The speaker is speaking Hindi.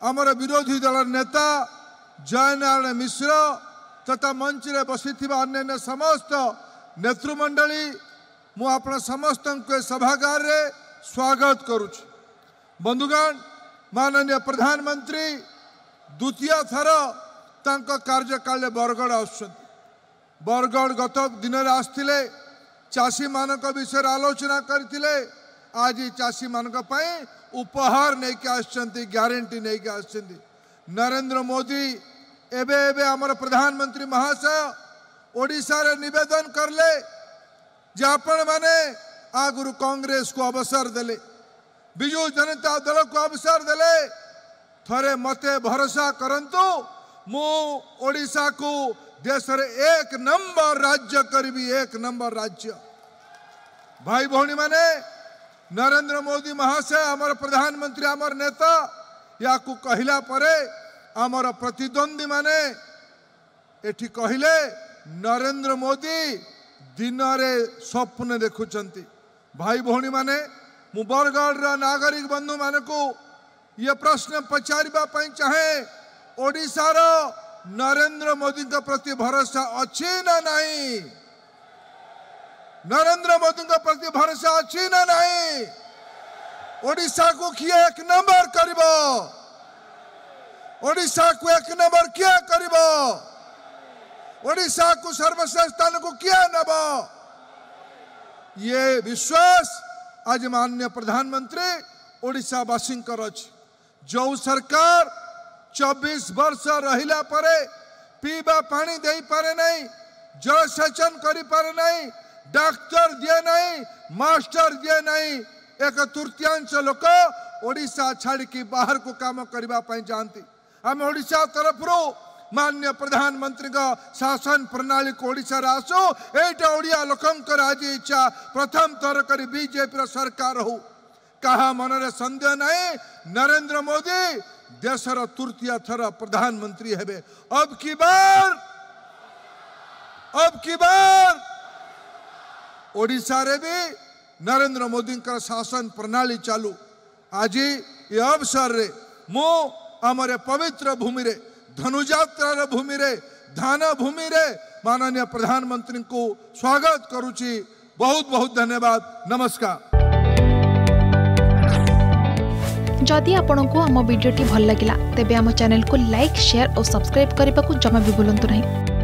ଆମର ବିରୋଧୀ ଦଳର ନେତା ଜୟନାରାୟଣ ମିଶ୍ର ତଥା ମଞ୍ଚରେ ବସିଥିବା ଅନ୍ୟାନ୍ୟ ସମସ୍ତ ନେତୃମଣ୍ଡଳୀ ମୁଁ ଆପଣ ସମସ୍ତଙ୍କୁ ଏ ସଭାଗାରରେ ସ୍ୱାଗତ କରୁଛି ବନ୍ଧୁଗଣ ମାନନୀୟ ପ୍ରଧାନମନ୍ତ୍ରୀ ଦ୍ୱିତୀୟ ଥର ତାଙ୍କ କାର୍ଯ୍ୟକାଳରେ ବରଗଡ଼ ଆସୁଛନ୍ତି ବରଗଡ଼ ଗତ ଦିନରେ ଆସିଥିଲେ ଚାଷୀମାନଙ୍କ ବିଷୟରେ ଆଲୋଚନା କରିଥିଲେ आज चाषी मानी उपहार नहीं कि ग्यारंटी नहीं कि नरेंद्र मोदी एबे एबे आमर प्रधानमंत्री महाशय ओडारे नवेदन कले माने आगुरु कांग्रेस को अवसर देले विजु जनता दल को अवसर देले थरे मते भरोसा करतु मुशा को देश एक नंबर राज्य करी एक नंबर राज्य भाई भौनी भाई नरेंद्र मोदी महाशय आम प्रधानमंत्री आम नेता या को कहला आमर प्रतिद्वंदी मैने कहले नरेंद्र मोदी दिन रे स्वप्न देखुं भाई भौनी माने मु बरगढ़ नागरिक बंधु मान को ये प्रश्न पचारे चाहे ओडार नरेंद्र मोदी प्रति भरोसा अच्छी ना नहीं नरेंद्र मोदी का प्रति भरोसा अच्छी ना नहीं ओडिशा को किए एक नंबर करिब ओडिशा को एक नंबर किए करिब ओडिशा को सर्वश्रेष्ठ स्थान को किए नब ये विश्वास आज माननीय प्रधानमंत्री ओडिशा वासीकर अछि जो सरकार 24 वर्ष रहिला परे पीबा पानी दे पारे नहीं जलसेचन करी पारे नहीं डॉक्टर दिए नहीं मास्टर दिए नहीं एक तृतीयांश लोक ओडा छाड़ी बाहर को कम करने जाती आम ओडा तरफ मान्य प्रधानमंत्री शासन प्रणाली को ओडार आसू एटा ओडिया लोकंर तो आज इच्छा प्रथम थर कर बीजेपी सरकार हो कहा मनरे संदेह ना नरेंद्र मोदी देशर तृतीय थर प्रधानमंत्री हे अब की बार अब की बार ओडिशा रे भी नरेंद्र मोदी शासन प्रणाली चालू आज ये अवसर रे मु आमर पवित्र भूमि रे धनुजात्रार भूमि रे धान भूमि रे माननीय प्रधानमंत्री को स्वागत करुच्ची बहुत बहुत धन्यवाद नमस्कार जदि आपंक आम भिड्टे भल लगा तेब चैनल को लाइक शेयर और सब्सक्राइब करने को जमा भी बुलां नहीं